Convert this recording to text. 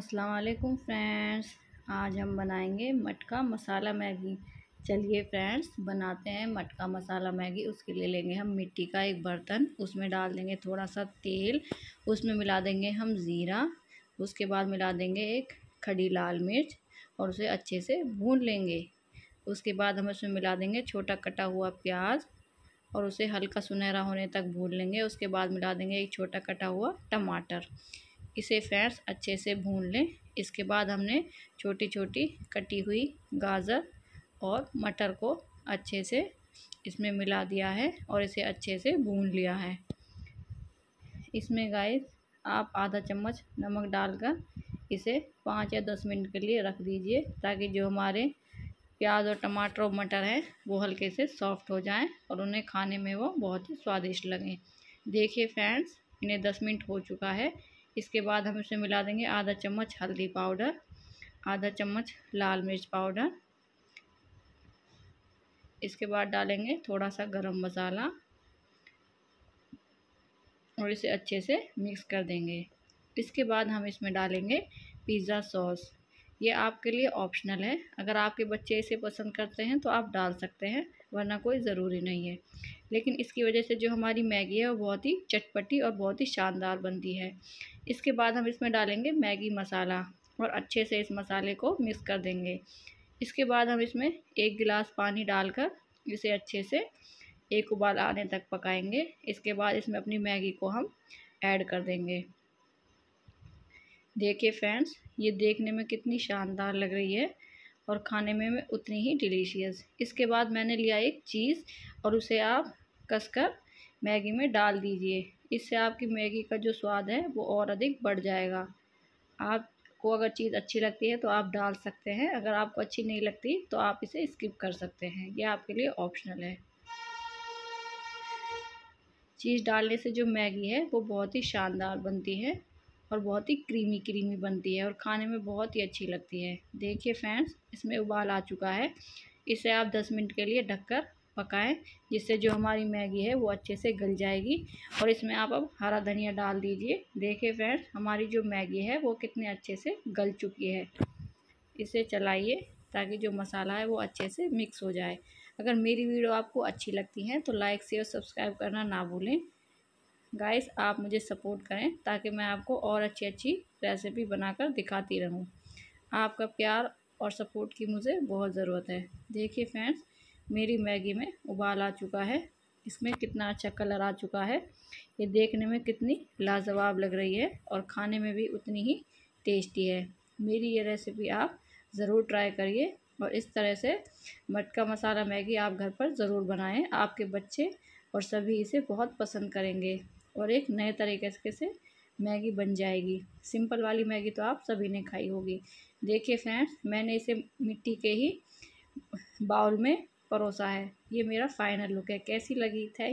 अस्सलाम वालेकुम फ्रेंड्स आज हम बनाएंगे मटका मसाला मैगी चलिए फ्रेंड्स बनाते हैं मटका मसाला मैगी उसके लिए लेंगे हम मिट्टी का एक बर्तन उसमें डाल देंगे थोड़ा सा तेल उसमें मिला देंगे हम ज़ीरा उसके बाद मिला देंगे एक खड़ी लाल मिर्च और उसे अच्छे से भून लेंगे उसके बाद हम उसमें मिला देंगे छोटा कटा हुआ प्याज और उसे हल्का सुनहरा होने तक भून लेंगे उसके बाद मिला देंगे एक छोटा कटा हुआ टमाटर इसे फ्रेंड्स अच्छे से भून लें इसके बाद हमने छोटी छोटी कटी हुई गाजर और मटर को अच्छे से इसमें मिला दिया है और इसे अच्छे से भून लिया है इसमें गाइस आप आधा चम्मच नमक डालकर इसे पाँच या दस मिनट के लिए रख दीजिए ताकि जो हमारे प्याज और टमाटर और मटर हैं वो हल्के से सॉफ्ट हो जाएं और उन्हें खाने में वो बहुत ही स्वादिष्ट लगें देखिए फ्रेंड्स इन्हें दस मिनट हो चुका है इसके बाद हम इसमें मिला देंगे आधा चम्मच हल्दी पाउडर आधा चम्मच लाल मिर्च पाउडर इसके बाद डालेंगे थोड़ा सा गरम मसाला और इसे अच्छे से मिक्स कर देंगे इसके बाद हम इसमें डालेंगे पिज़्ज़ा सॉस ये आपके लिए ऑप्शनल है अगर आपके बच्चे इसे पसंद करते हैं तो आप डाल सकते हैं वरना कोई ज़रूरी नहीं है लेकिन इसकी वजह से जो हमारी मैगी है वो बहुत ही चटपटी और बहुत ही शानदार बनती है इसके बाद हम इसमें डालेंगे मैगी मसाला और अच्छे से इस मसाले को मिक्स कर देंगे इसके बाद हम इसमें एक गिलास पानी डालकर इसे अच्छे से एक उबाल आने तक पकाएंगे इसके बाद इसमें अपनी मैगी को हम ऐड कर देंगे देखिए फ्रेंड्स ये देखने में कितनी शानदार लग रही है और खाने में, में उतनी ही डिलीशियस इसके बाद मैंने लिया एक चीज़ और उसे आप कसकर मैगी में डाल दीजिए इससे आपकी मैगी का जो स्वाद है वो और अधिक बढ़ जाएगा आपको अगर चीज़ अच्छी लगती है तो आप डाल सकते हैं अगर आपको अच्छी नहीं लगती तो आप इसे स्किप कर सकते हैं ये आपके लिए ऑप्शनल है चीज़ डालने से जो मैगी है वो बहुत ही शानदार बनती है और बहुत ही क्रीमी क्रीमी बनती है और खाने में बहुत ही अच्छी लगती है देखिए फ्रेंड्स इसमें उबाल आ चुका है इसे आप दस मिनट के लिए ढककर पकाएं जिससे जो हमारी मैगी है वो अच्छे से गल जाएगी और इसमें आप अब हरा धनिया डाल दीजिए देखिए फ्रेंड्स हमारी जो मैगी है वो कितने अच्छे से गल चुकी है इसे चलाइए ताकि जो मसाला है वो अच्छे से मिक्स हो जाए अगर मेरी वीडियो आपको अच्छी लगती है तो लाइक शेयर सब्सक्राइब करना ना भूलें गाइस आप मुझे सपोर्ट करें ताकि मैं आपको और अच्छी अच्छी रेसिपी बनाकर दिखाती रहूं आपका प्यार और सपोर्ट की मुझे बहुत ज़रूरत है देखिए फ्रेंड्स मेरी मैगी में उबाल आ चुका है इसमें कितना अच्छा कलर आ चुका है ये देखने में कितनी लाजवाब लग रही है और खाने में भी उतनी ही टेस्टी है मेरी ये रेसिपी आप ज़रूर ट्राई करिए और इस तरह से मटका मसाला मैगी आप घर पर ज़रूर बनाएं आपके बच्चे और सभी इसे बहुत पसंद करेंगे और एक नए तरीके से मैगी बन जाएगी सिंपल वाली मैगी तो आप सभी ने खाई होगी देखिए फ्रेंड्स मैंने इसे मिट्टी के ही बाउल में परोसा है ये मेरा फाइनल लुक है कैसी लगी थैंक